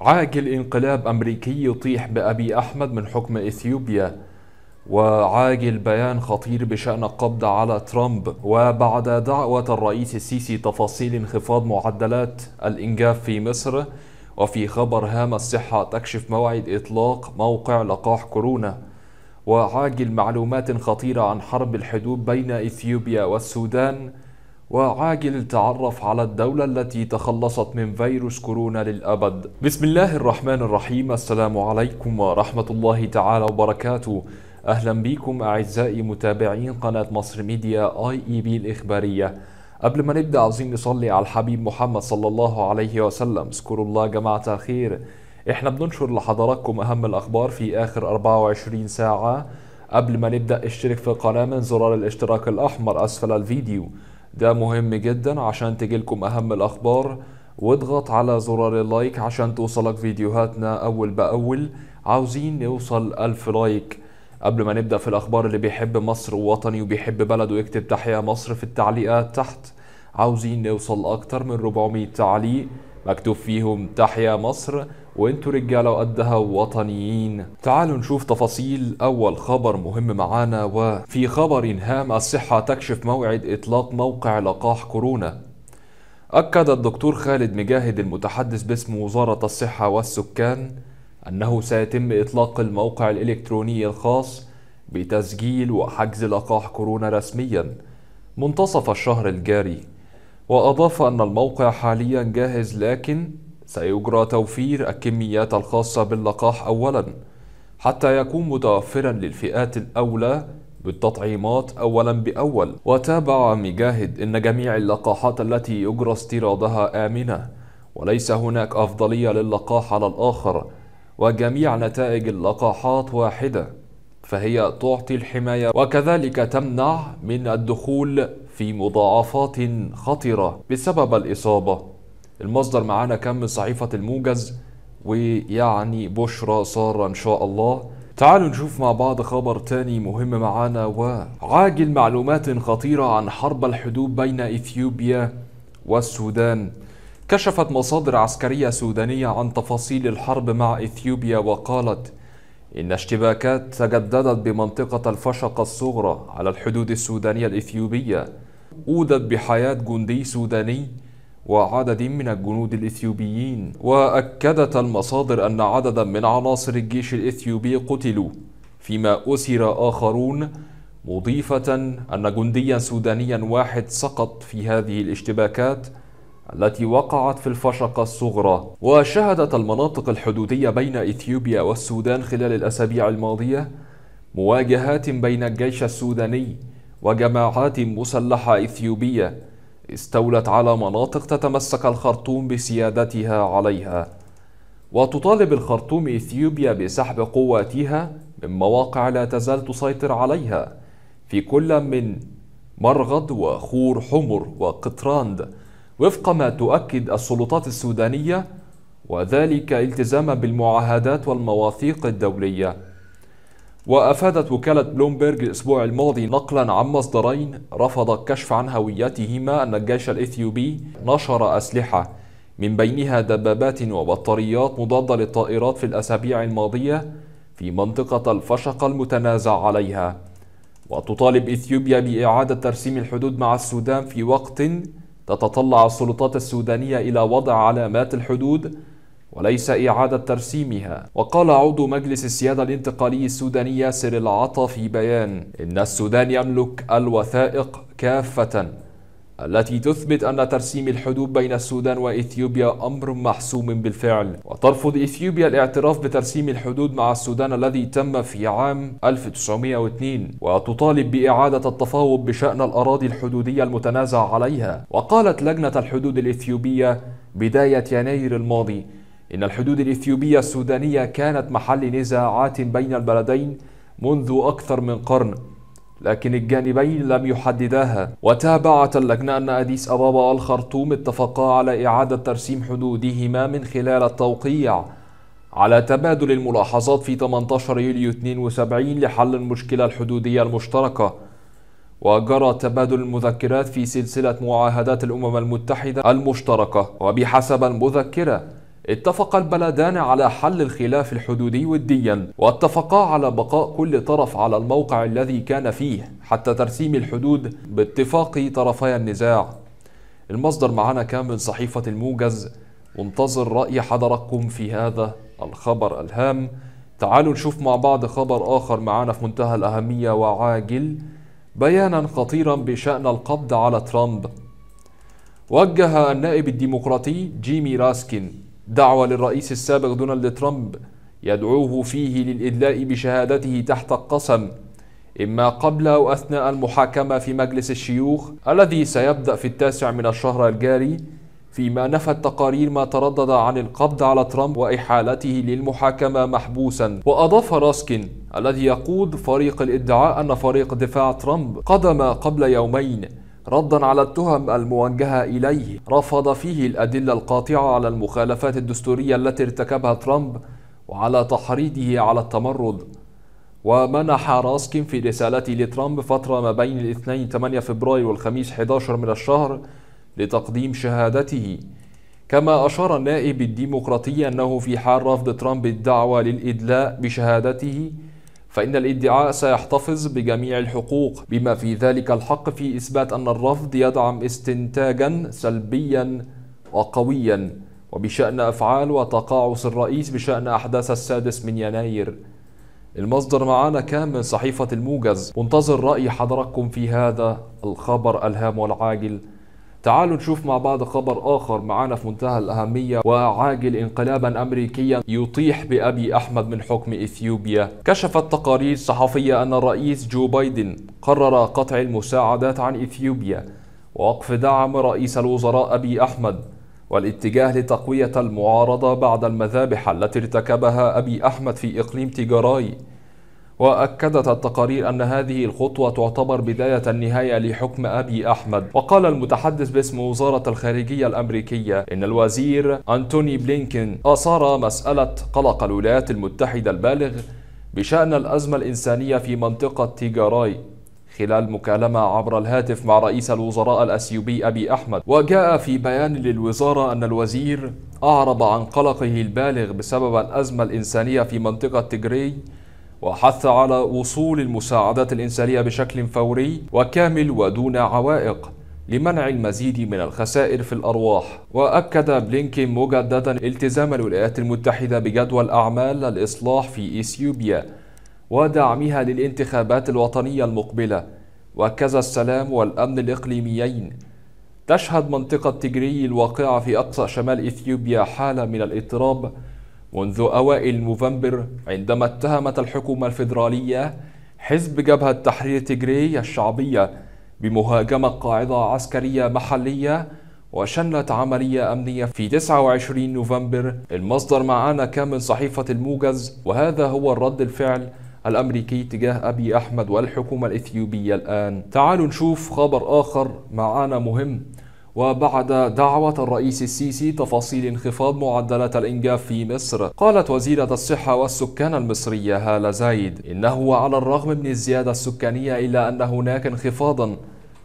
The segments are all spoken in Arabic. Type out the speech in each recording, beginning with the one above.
عاجل انقلاب أمريكي يطيح بأبي أحمد من حكم إثيوبيا وعاجل بيان خطير بشأن القبض على ترامب وبعد دعوة الرئيس السيسي تفاصيل انخفاض معدلات الانجاب في مصر وفي خبر هام الصحة تكشف موعد إطلاق موقع لقاح كورونا وعاجل معلومات خطيرة عن حرب الحدود بين إثيوبيا والسودان وعاجل التعرف على الدولة التي تخلصت من فيروس كورونا للأبد بسم الله الرحمن الرحيم السلام عليكم ورحمة الله تعالى وبركاته أهلا بكم أعزائي متابعين قناة مصر ميديا آي إي بي الإخبارية قبل ما نبدأ عاوزين نصلي على الحبيب محمد صلى الله عليه وسلم اذكروا الله جماعة خير احنا بننشر لحضراتكم أهم الأخبار في آخر 24 ساعة قبل ما نبدأ اشترك في القناة من زرار الاشتراك الأحمر أسفل الفيديو ده مهم جدا عشان تجيلكم أهم الأخبار واضغط على زرار اللايك عشان توصلك فيديوهاتنا أول بأول عاوزين نوصل ألف لايك قبل ما نبدأ في الأخبار اللي بيحب مصر ووطني وبيحب بلده يكتب تحية مصر في التعليقات تحت عاوزين نوصل أكتر من 400 تعليق مكتوب فيهم تحيا مصر وانتوا رجاله وقدها وطنيين تعالوا نشوف تفاصيل اول خبر مهم معانا وفي خبر هام الصحه تكشف موعد اطلاق موقع لقاح كورونا اكد الدكتور خالد مجاهد المتحدث باسم وزاره الصحه والسكان انه سيتم اطلاق الموقع الالكتروني الخاص بتسجيل وحجز لقاح كورونا رسميا منتصف الشهر الجاري وأضاف أن الموقع حاليا جاهز لكن سيجرى توفير الكميات الخاصة باللقاح أولا حتى يكون متوفرا للفئات الأولى بالتطعيمات أولا بأول وتابع مجاهد أن جميع اللقاحات التي يجرى استيرادها آمنة وليس هناك أفضلية للقاح على الآخر وجميع نتائج اللقاحات واحدة فهي تعطي الحماية وكذلك تمنع من الدخول في مضاعفات خطرة بسبب الإصابة المصدر معانا كان من صحيفة الموجز ويعني بشرى سارة إن شاء الله تعالوا نشوف مع بعض خبر تاني مهم معانا وعاجل معلومات خطيرة عن حرب الحدود بين إثيوبيا والسودان كشفت مصادر عسكرية سودانية عن تفاصيل الحرب مع إثيوبيا وقالت إن اشتباكات تجددت بمنطقة الفشقة الصغرى على الحدود السودانية الإثيوبية أودت بحياة جندي سوداني وعدد من الجنود الإثيوبيين وأكدت المصادر أن عددا من عناصر الجيش الإثيوبي قتلوا فيما أسر آخرون مضيفة أن جنديا سودانيا واحد سقط في هذه الاشتباكات التي وقعت في الفشقة الصغرى وشهدت المناطق الحدودية بين إثيوبيا والسودان خلال الأسابيع الماضية مواجهات بين الجيش السوداني وجماعات مسلحة إثيوبية استولت على مناطق تتمسك الخرطوم بسيادتها عليها وتطالب الخرطوم إثيوبيا بسحب قواتها من مواقع لا تزال تسيطر عليها في كل من مرغد وخور حمر وقطراند وفق ما تؤكد السلطات السودانية وذلك التزاما بالمعاهدات والمواثيق الدوليه وأفادت وكالة بلومبرج الأسبوع الماضي نقلا عن مصدرين رفض الكشف عن هويتهما أن الجيش الإثيوبي نشر أسلحة من بينها دبابات وبطاريات مضادة للطائرات في الأسابيع الماضية في منطقة الفشق المتنازع عليها وتطالب إثيوبيا بإعادة ترسيم الحدود مع السودان في وقت تتطلع السلطات السودانية إلى وضع علامات الحدود وليس إعادة ترسيمها وقال عضو مجلس السيادة الانتقالي السوداني ياسر العطا في بيان إن السودان يملك الوثائق كافة التي تثبت أن ترسيم الحدود بين السودان وإثيوبيا أمر محسوم بالفعل وترفض إثيوبيا الاعتراف بترسيم الحدود مع السودان الذي تم في عام 1902 وتطالب بإعادة التفاوض بشأن الأراضي الحدودية المتنازع عليها وقالت لجنة الحدود الإثيوبية بداية يناير الماضي إن الحدود الإثيوبية السودانية كانت محل نزاعات بين البلدين منذ أكثر من قرن لكن الجانبين لم يحدداها وتابعت اللجنة أن أديس أبابا الخرطوم اتفقا على إعادة ترسيم حدودهما من خلال التوقيع على تبادل الملاحظات في 18 يوليو 72 لحل المشكلة الحدودية المشتركة وجرى تبادل المذكرات في سلسلة معاهدات الأمم المتحدة المشتركة وبحسب المذكرة اتفق البلدان على حل الخلاف الحدودي وديا واتفقا على بقاء كل طرف على الموقع الذي كان فيه حتى ترسيم الحدود باتفاق طرفي النزاع المصدر معنا كامل صحيفة الموجز وانتظر رأي حضراتكم في هذا الخبر الهام تعالوا نشوف مع بعض خبر آخر معنا في منتهى الأهمية وعاجل بيانا خطيرا بشأن القبض على ترامب وجه النائب الديمقراطي جيمي راسكن دعوى للرئيس السابق دونالد ترامب يدعوه فيه للإدلاء بشهادته تحت القسم إما قبل أو أثناء المحاكمة في مجلس الشيوخ الذي سيبدأ في التاسع من الشهر الجاري فيما نفى التقارير ما تردد عن القبض على ترامب وإحالته للمحاكمة محبوسا وأضاف راسكن الذي يقود فريق الادعاء أن فريق دفاع ترامب قدم قبل يومين ردا على التهم الموجهه اليه رفض فيه الادله القاطعه على المخالفات الدستوريه التي ارتكبها ترامب وعلى تحريضه على التمرد ومنح راسكين في رسالته لترامب فتره ما بين الاثنين 8 فبراير والخميس 11 من الشهر لتقديم شهادته كما أشار النائب الديمقراطي أنه في حال رفض ترامب الدعوة للإدلاء بشهادته فإن الادعاء سيحتفظ بجميع الحقوق بما في ذلك الحق في إثبات أن الرفض يدعم استنتاجا سلبيا وقويا وبشأن أفعال وتقاعس الرئيس بشأن أحداث السادس من يناير المصدر معانا كان من صحيفة الموجز منتظر رأي حضراتكم في هذا الخبر الهام والعاجل تعالوا نشوف مع بعض خبر آخر معنا في منتهى الأهمية وعاجل انقلابا أمريكيا يطيح بأبي أحمد من حكم إثيوبيا كشفت تقارير صحفية أن الرئيس جو بايدن قرر قطع المساعدات عن إثيوبيا ووقف دعم رئيس الوزراء أبي أحمد والاتجاه لتقوية المعارضة بعد المذابح التي ارتكبها أبي أحمد في إقليم تيجاراي وأكدت التقارير أن هذه الخطوة تعتبر بداية النهاية لحكم أبي أحمد وقال المتحدث باسم وزارة الخارجية الأمريكية إن الوزير أنتوني بلينكين أثار مسألة قلق الولايات المتحدة البالغ بشأن الأزمة الإنسانية في منطقة تيجاراي خلال مكالمة عبر الهاتف مع رئيس الوزراء الأثيوبي أبي أحمد وجاء في بيان للوزارة أن الوزير أعرب عن قلقه البالغ بسبب الأزمة الإنسانية في منطقة تيجراي وحث على وصول المساعدات الإنسانية بشكل فوري وكامل ودون عوائق لمنع المزيد من الخسائر في الأرواح وأكد بلينكين مجددا التزام الولايات المتحدة بجدول أعمال الإصلاح في إثيوبيا ودعمها للانتخابات الوطنية المقبلة وكذا السلام والأمن الإقليميين تشهد منطقة تجري الواقعة في أقصى شمال إثيوبيا حالة من الاضطراب منذ أوائل نوفمبر عندما اتهمت الحكومة الفيدرالية حزب جبهة تحرير تجري الشعبية بمهاجمة قاعدة عسكرية محلية وشنت عملية أمنية في 29 نوفمبر المصدر معانا كان من صحيفة الموجز وهذا هو الرد الفعل الأمريكي تجاه أبي أحمد والحكومة الإثيوبية الآن تعالوا نشوف خبر آخر معانا مهم وبعد دعوة الرئيس السيسي تفاصيل انخفاض معدلات الإنجاب في مصر قالت وزيرة الصحة والسكان المصرية هالة زايد إنه على الرغم من الزيادة السكانية إلا أن هناك انخفاضا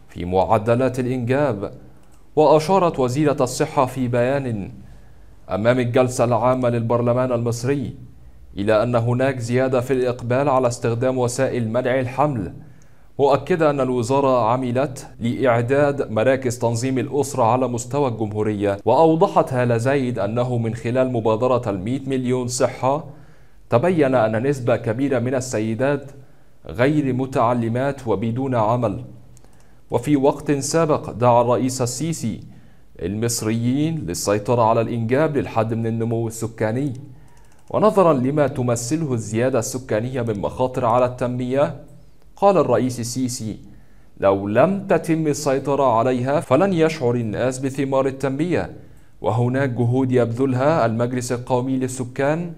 في معدلات الإنجاب وأشارت وزيرة الصحة في بيان أمام الجلسة العامة للبرلمان المصري إلى أن هناك زيادة في الإقبال على استخدام وسائل منع الحمل وأكد أن الوزارة عملت لإعداد مراكز تنظيم الأسرة على مستوى الجمهورية وأوضحت هالة زايد أنه من خلال مبادرة المئة مليون صحة تبين أن نسبة كبيرة من السيدات غير متعلمات وبدون عمل وفي وقت سابق دعا الرئيس السيسي المصريين للسيطرة على الإنجاب للحد من النمو السكاني ونظرا لما تمثله الزيادة السكانية من مخاطر على التنمية قال الرئيس السيسي لو لم تتم السيطرة عليها فلن يشعر الناس بثمار التنمية وهناك جهود يبذلها المجلس القومي للسكان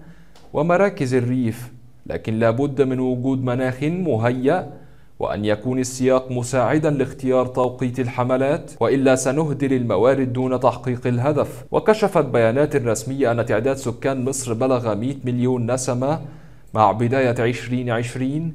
ومراكز الريف لكن لابد من وجود مناخ مهيأ وأن يكون السياق مساعدا لاختيار توقيت الحملات وإلا سنهدر الموارد دون تحقيق الهدف وكشفت بيانات رسمية أن تعداد سكان مصر بلغ 100 مليون نسمة مع بداية 2020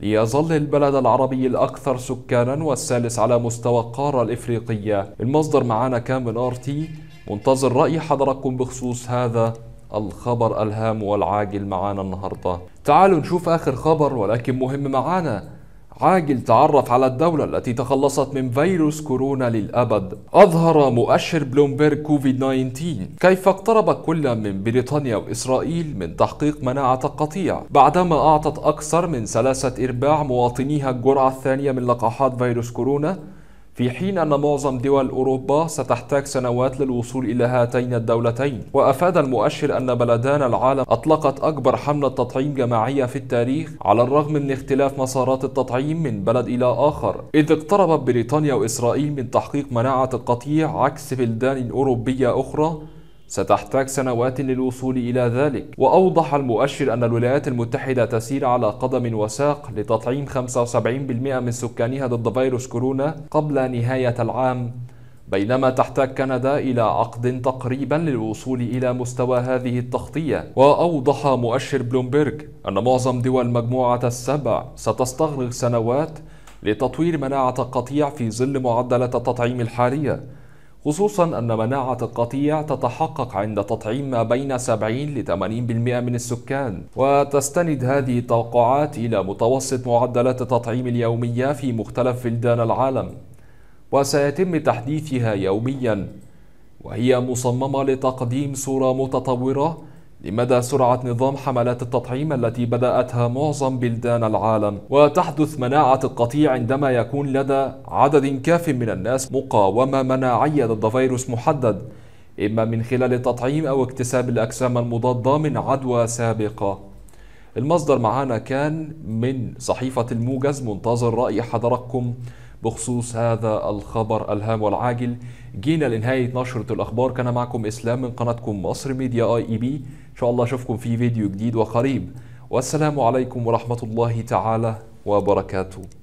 ليظل البلد العربي الأكثر سكانا والثالث على مستوى القارة الإفريقية المصدر معانا كان من ار تي منتظر رأي حضراتكم بخصوص هذا الخبر الهام والعاجل معانا النهاردة تعالوا نشوف آخر خبر ولكن مهم معانا عاجل تعرف على الدولة التي تخلصت من فيروس كورونا للأبد أظهر مؤشر بلومبيرغ كوفيد 19 كيف اقترب كل من بريطانيا وإسرائيل من تحقيق مناعة القطيع بعدما أعطت أكثر من ثلاثة إرباع مواطنيها الجرعة الثانية من لقاحات فيروس كورونا في حين أن معظم دول أوروبا ستحتاج سنوات للوصول إلى هاتين الدولتين وأفاد المؤشر أن بلدان العالم أطلقت أكبر حملة تطعيم جماعية في التاريخ على الرغم من اختلاف مسارات التطعيم من بلد إلى آخر إذ اقتربت بريطانيا وإسرائيل من تحقيق مناعة القطيع عكس بلدان أوروبية أخرى ستحتاج سنوات للوصول إلى ذلك وأوضح المؤشر أن الولايات المتحدة تسير على قدم وساق لتطعيم 75% من سكانها ضد فيروس كورونا قبل نهاية العام بينما تحتاج كندا إلى عقد تقريبا للوصول إلى مستوى هذه التغطية وأوضح مؤشر بلومبرج أن معظم دول مجموعة السبع ستستغرق سنوات لتطوير مناعة القطيع في ظل معدلات التطعيم الحالية خصوصا أن مناعة القطيع تتحقق عند تطعيم ما بين 70 ل 80% من السكان وتستند هذه التوقعات إلى متوسط معدلات التطعيم اليومية في مختلف بلدان العالم وسيتم تحديثها يوميا وهي مصممة لتقديم صورة متطورة لمدى سرعة نظام حملات التطعيم التي بدأتها معظم بلدان العالم وتحدث مناعة القطيع عندما يكون لدى عدد كاف من الناس مقاومة مناعية ضد فيروس محدد إما من خلال التطعيم أو اكتساب الأجسام المضادة من عدوى سابقة المصدر معانا كان من صحيفة الموجز منتظر رأي حضراتكم بخصوص هذا الخبر الهام والعاجل جينا لنهاية نشرة الأخبار كان معكم إسلام من قناتكم مصر ميديا آي إي بي إن شاء الله أشوفكم في فيديو جديد وقريب والسلام عليكم ورحمة الله تعالى وبركاته